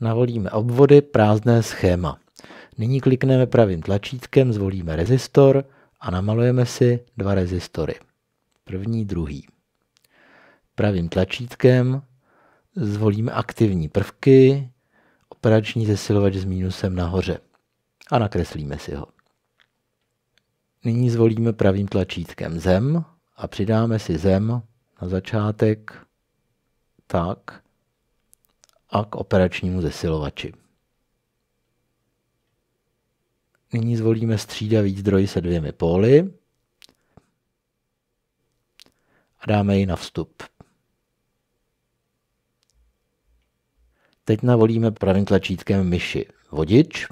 navolíme obvody, prázdné schéma. Nyní klikneme pravým tlačítkem, zvolíme rezistor a namalujeme si dva rezistory. První, druhý. Pravým tlačítkem zvolíme aktivní prvky, operační zesilovač s mínusem nahoře a nakreslíme si ho. Nyní zvolíme pravým tlačítkem zem a přidáme si zem na začátek tak, a k operačnímu zesilovači. Nyní zvolíme střídavý zdroj se dvěmi póly a dáme ji na vstup. Teď navolíme pravým tlačítkem myši vodič,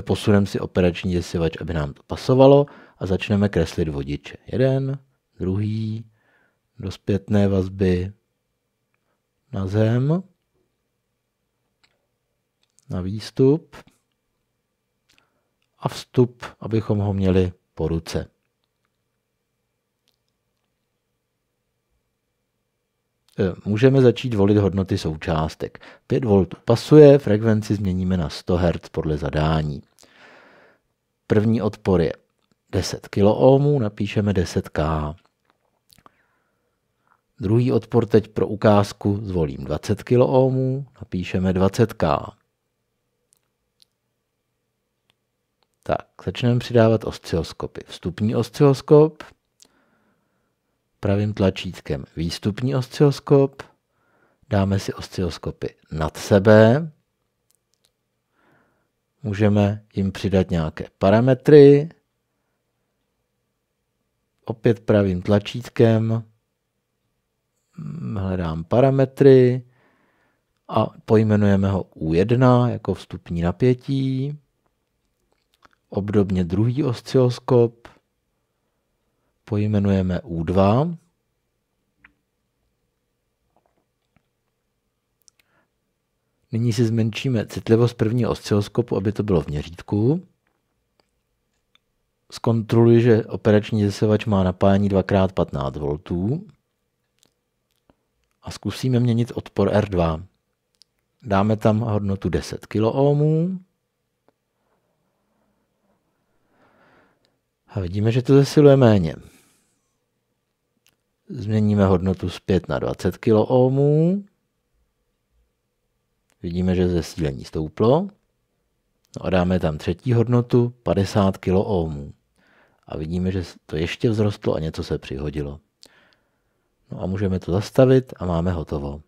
posuneme si operační zesilovač, aby nám to pasovalo a začneme kreslit vodiče. Jeden, druhý, do zpětné vazby na zem na výstup a vstup, abychom ho měli po ruce. Eh, můžeme začít volit hodnoty součástek. 5 V pasuje, frekvenci změníme na 100 Hz podle zadání. První odpor je 10 kOhmů, napíšeme 10K. Druhý odpor teď pro ukázku zvolím 20 kOhmů, napíšeme 20K. Tak, začneme přidávat osciloskopy. Vstupní osciloskop, pravým tlačítkem výstupní osciloskop, dáme si osciloskopy nad sebe, můžeme jim přidat nějaké parametry, opět pravým tlačítkem mm, hledám parametry a pojmenujeme ho U1 jako vstupní napětí. Obdobně druhý osciloskop pojmenujeme U2. Nyní si zmenšíme citlivost prvního osciloskopu, aby to bylo v měřítku. Zkontroluji, že operační zesevač má napájení 2x15 V. A zkusíme měnit odpor R2. Dáme tam hodnotu 10 kOhmů. A vidíme, že to zesiluje méně. Změníme hodnotu zpět na 20 kiloohmů. Vidíme, že zesílení stouplo. No a dáme tam třetí hodnotu 50 kiloohmů. A vidíme, že to ještě vzrostlo a něco se přihodilo. No a můžeme to zastavit a máme hotovo.